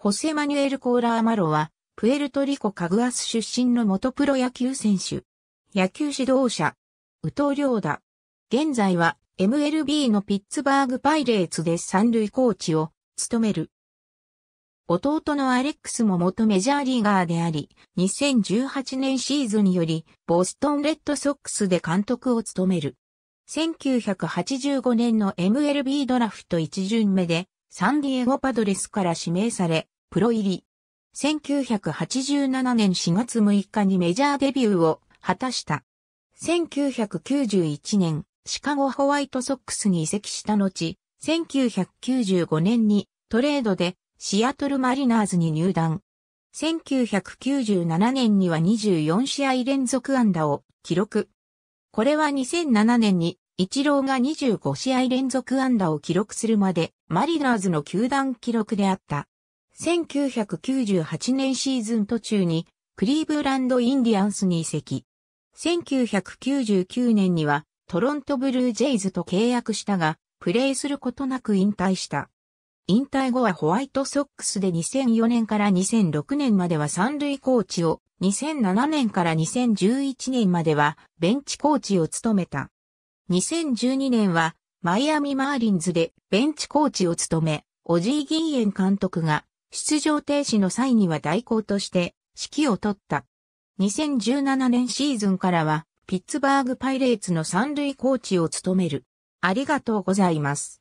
ホセマニュエル・コーラーマロは、プエルトリコ・カグアス出身の元プロ野球選手。野球指導者。宇藤良だ。現在は、MLB のピッツバーグパイレーツで三塁コーチを務める。弟のアレックスも元メジャーリーガーであり、2018年シーズンにより、ボストンレッドソックスで監督を務める。1985年の MLB ドラフト1巡目で、サンディエゴパドレスから指名され、プロ入り。1987年4月6日にメジャーデビューを果たした。1991年、シカゴホワイトソックスに移籍した後、1995年にトレードでシアトルマリナーズに入団。1997年には24試合連続安打を記録。これは2007年に一郎が25試合連続安打を記録するまで、マリナーズの球団記録であった。1998年シーズン途中に、クリーブランド・インディアンスに移籍。1999年には、トロント・ブルージェイズと契約したが、プレーすることなく引退した。引退後はホワイトソックスで2004年から2006年までは三塁コーチを、2007年から2011年まではベンチコーチを務めた。2012年はマイアミマーリンズでベンチコーチを務め、オジー・ギンエン監督が出場停止の際には代行として指揮を取った。2017年シーズンからはピッツバーグパイレーツの三塁コーチを務める。ありがとうございます。